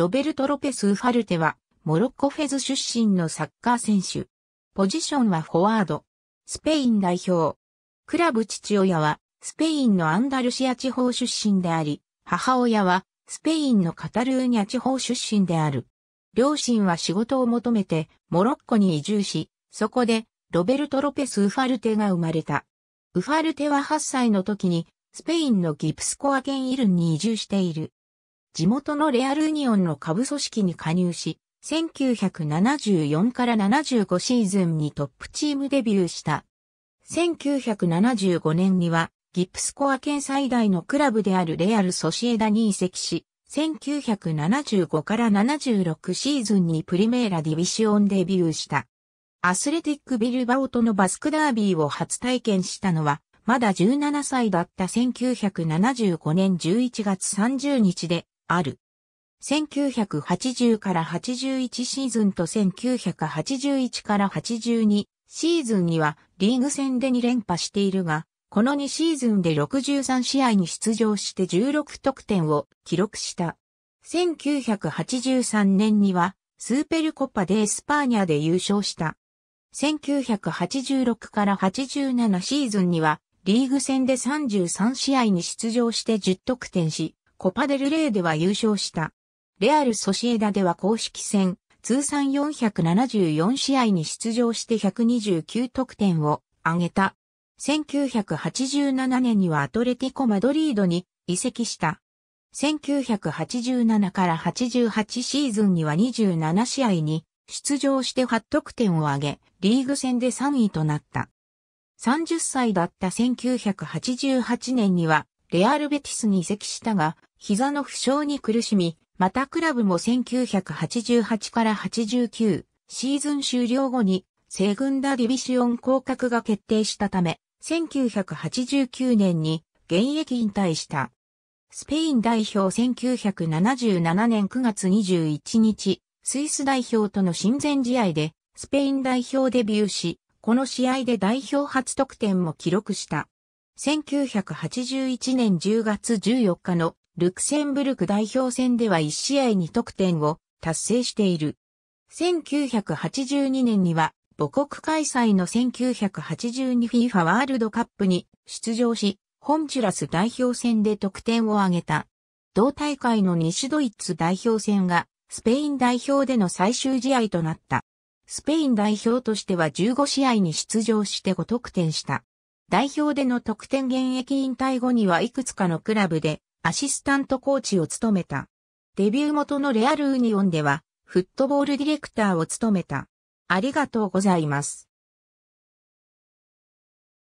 ロベルト・ロペス・ウファルテは、モロッコフェズ出身のサッカー選手。ポジションはフォワード。スペイン代表。クラブ父親は、スペインのアンダルシア地方出身であり、母親は、スペインのカタルーニャ地方出身である。両親は仕事を求めて、モロッコに移住し、そこで、ロベルト・ロペス・ウファルテが生まれた。ウファルテは8歳の時に、スペインのギプスコア県イルンに移住している。地元のレアルニオンの下部組織に加入し、1974から75シーズンにトップチームデビューした。1975年には、ギプスコア県最大のクラブであるレアル・ソシエダに移籍し、1975から76シーズンにプリメーラ・ディビシオンデビューした。アスレティック・ビルバオとのバスクダービーを初体験したのは、まだ17歳だった1975年11月30日で、ある。1980から81シーズンと1981から82シーズンにはリーグ戦で2連覇しているが、この2シーズンで63試合に出場して16得点を記録した。1983年にはスーペルコパでエスパーニャで優勝した。1986から87シーズンにはリーグ戦で33試合に出場して10得点し、コパデルレーでは優勝した。レアル・ソシエダでは公式戦、通算474試合に出場して129得点を挙げた。1987年にはアトレティコ・マドリードに移籍した。1987から88シーズンには27試合に出場して8得点を挙げ、リーグ戦で3位となった。30歳だった1988年にはレアルベティスに移籍したが、膝の負傷に苦しみ、またクラブも1988から89シーズン終了後に西軍ダディビシオン降格が決定したため、1989年に現役引退した。スペイン代表1977年9月21日、スイス代表との親善試合でスペイン代表デビューし、この試合で代表初得点も記録した。1981年10月14日のルクセンブルク代表戦では1試合に得点を達成している。1982年には母国開催の 1982FIFA ワールドカップに出場し、ホンチュラス代表戦で得点を挙げた。同大会の西ドイツ代表戦がスペイン代表での最終試合となった。スペイン代表としては15試合に出場して5得点した。代表での得点現役引退後にはいくつかのクラブでアシスタントコーチを務めた。デビュー元のレアル・ウニオンでは、フットボールディレクターを務めた。ありがとうございます。